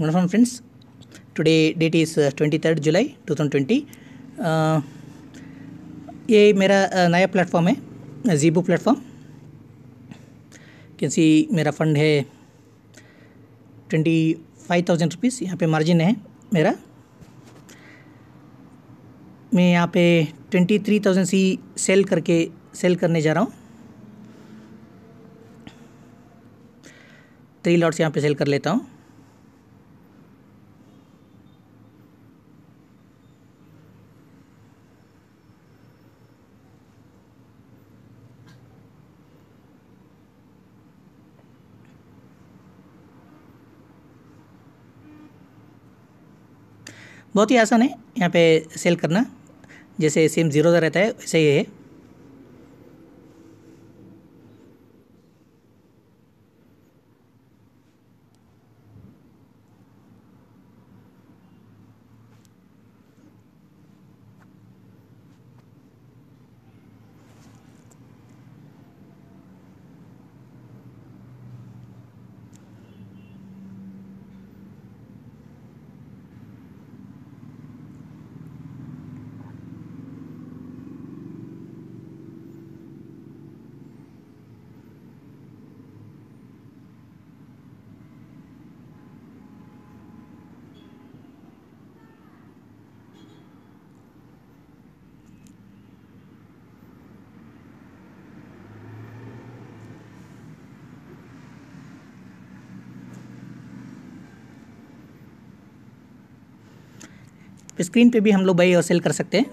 good good friends today date is twenty third July two thousand twenty ये मेरा uh, नया platform है जीबू प्लेटफॉर्म कैसे मेरा फंड है ट्वेंटी फाइव थाउजेंड रुपीज़ यहाँ पे मार्जिन है मेरा मैं यहाँ पे twenty three thousand C sell करके सेल करने जा रहा हूँ थ्री लॉट्स यहाँ पे सेल कर लेता हूँ बहुत ही आसान है यहाँ पे सेल करना जैसे सिम ज़ीरो रहता है वैसे ही है स्क्रीन पे भी हम लोग बाई और सेल कर सकते हैं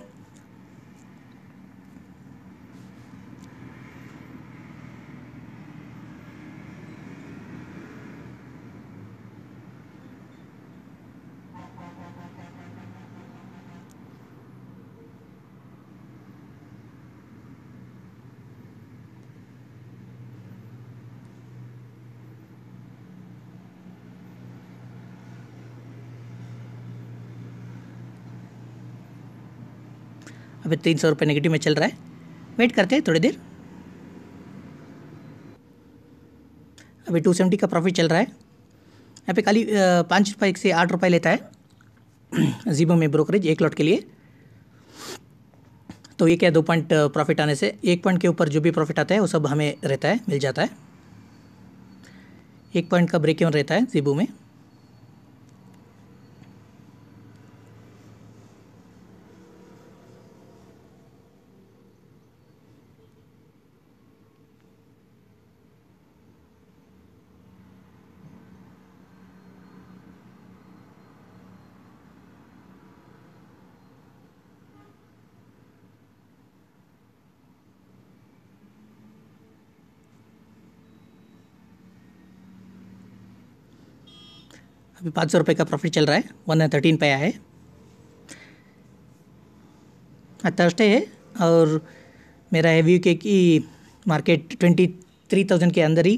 अभी तीन सौ रुपये नेगेटिव में चल रहा है वेट करते हैं थोड़ी देर अभी टू सेवेंटी का प्रॉफिट चल रहा है यहाँ पे खाली पाँच रुपये से आठ रुपये लेता है जीबो में ब्रोकरेज एक लॉट के लिए तो ये क्या दो पॉइंट प्रॉफिट आने से एक पॉइंट के ऊपर जो भी प्रॉफिट आता है वो सब हमें रहता है मिल जाता है एक पॉइंट का ब्रेक यून रहता है जीबो में अभी पाँच सौ रुपये का प्रॉफिट चल रहा है वन एंड थर्टीन पे आया है आज थर्सडे है और मेरा है व्यू के कि मार्केट ट्वेंटी थ्री थाउजेंड के अंदर ही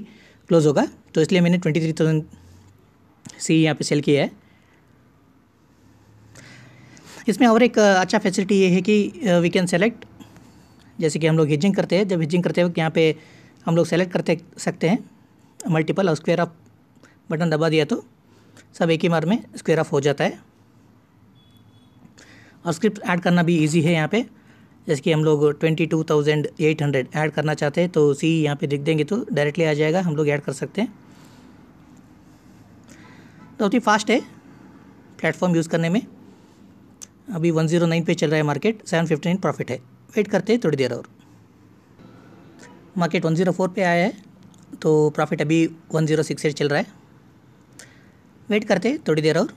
क्लोज होगा तो इसलिए मैंने ट्वेंटी थ्री थाउजेंड सी यहाँ पे सेल किया है इसमें और एक अच्छा फैसिलिटी ये है कि वी कैन सेलेक्ट जैसे कि हम लोग हिजिंग करते हैं जब हिजिंग करते वक्त यहाँ पे हम लोग सेलेक्ट करते सकते हैं मल्टीपल और स्क्वेयर ऑफ बटन दबा दिया तो सब एक ही बार में स्क्वेयर ऑफ हो जाता है और स्क्रिप्ट ऐड करना भी ईजी है यहाँ पे जैसे कि हम लोग twenty two thousand eight hundred add करना चाहते हैं तो सी यहाँ पे लिख देंगे तो डायरेक्टली आ जाएगा हम लोग ऐड कर सकते हैं तो ही फास्ट है प्लेटफॉर्म यूज़ करने में अभी वन ज़ीरो नाइन पे चल रहा है market seven fifty nine profit है वेट करते हैं थोड़ी देर और मार्केट वन ज़ीरो फोर पर आया है तो प्रॉफिट अभी वन ज़ीरो सिक्स एट चल रहा है वेट करते थोड़ी देर और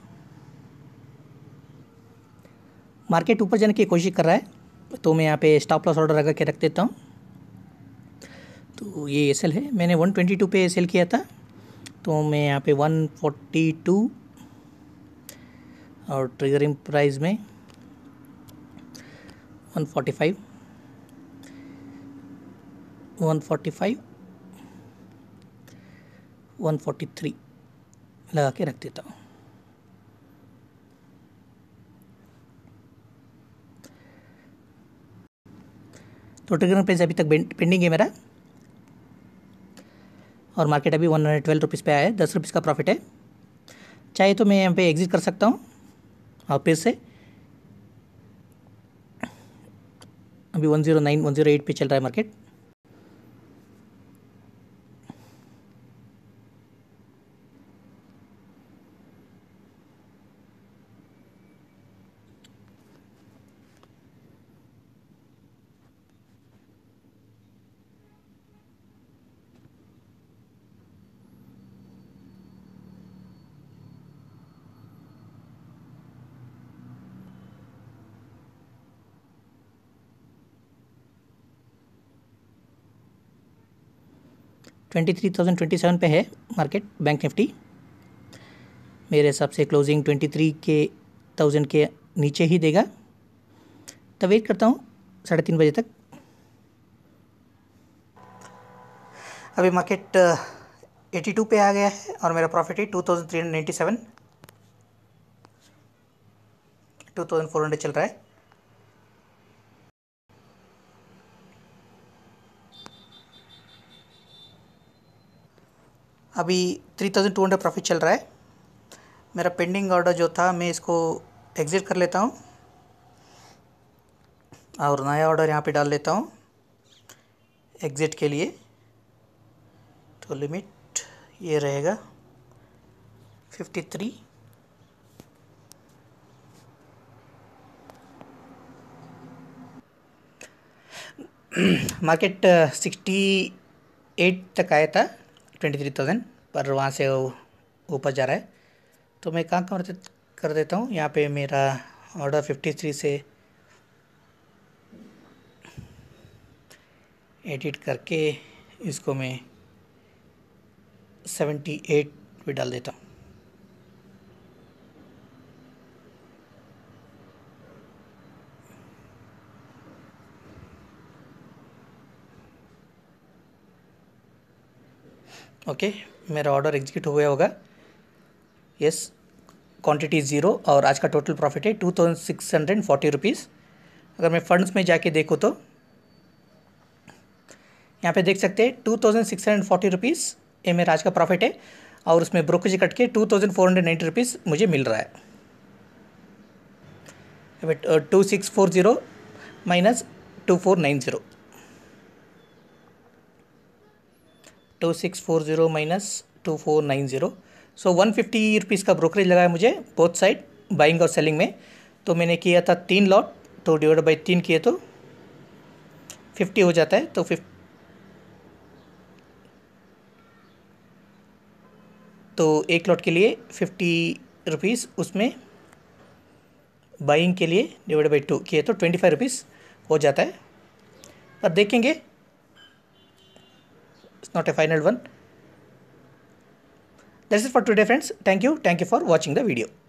मार्केट ऊपर जाने की कोशिश कर रहा है तो मैं यहाँ पे स्टॉप लॉस ऑर्डर लगा के रख देता हूँ तो ये एस है मैंने 122 पे सेल किया था तो मैं यहाँ पे 142 और ट्रिगरिंग प्राइस में 145 145 143 लगा के रख देता हूँ तो टेलीग्राम पेज अभी तक पेंडिंग है मेरा और मार्केट अभी वन हंड्रेड ट्वेल्व रुपीज़ पर आया है दस रुपीज़ का प्रॉफिट है चाहे तो मैं यहाँ पे एग्जिट कर सकता हूँ और फिर से अभी one zero nine one zero eight पर चल रहा है market twenty three thousand twenty seven पे है मार्केट बैंक निफ्टी मेरे हिसाब से क्लोजिंग ट्वेंटी थ्री के थाउजेंड के नीचे ही देगा तो वेट करता हूँ साढ़े तीन बजे तक अभी मार्केट एटी टू पे आ गया है और मेरा प्रॉफिट ही two thousand three hundred seven two thousand four hundred चल रहा है अभी three thousand two hundred profit चल रहा है मेरा पेंडिंग ऑर्डर जो था मैं इसको एग्ज़िट कर लेता हूँ और नया ऑर्डर यहाँ पे डाल लेता हूँ एग्ज़िट के लिए तो लिमिट ये रहेगा fifty three market sixty uh, eight तक आया था ट्वेंटी थ्री थाउजेंड पर वहाँ से ऊपर जा रहा है तो मैं कहाँ कर कर देता हूँ यहाँ पे मेरा ऑर्डर फिफ्टी थ्री से एडिट करके इसको मैं सेवेंटी एट भी डाल देता हूँ ओके मेरा ऑर्डर एग्जीक्यूट हुआ होगा यस क्वांटिटी ज़ीरो और आज का टोटल प्रॉफिट है two thousand six hundred forty rupees अगर मैं फंड्स में जाके देखूँ तो यहाँ पे देख सकते हैं two thousand six hundred forty rupees ये मेरा आज का प्रॉफिट है और उसमें ब्रोकेज कट के two thousand four hundred ninety rupees मुझे मिल रहा है two six four zero minus two four nine zero two six four zero minus two four nine zero so one fifty rupees का brokerage लगाया मुझे both side buying और selling में तो मैंने किया था तीन लॉट तो डिवाइड बाई तीन किए तो फिफ्टी हो जाता है तो फिफ तो एक लॉट के लिए फिफ्टी रुपीज़ उसमें बाइंग के लिए डिवाइड बाई टू किए तो ट्वेंटी फाइव रुपीज़ हो जाता है पर देखेंगे it's not a final one that's it for today friends thank you thank you for watching the video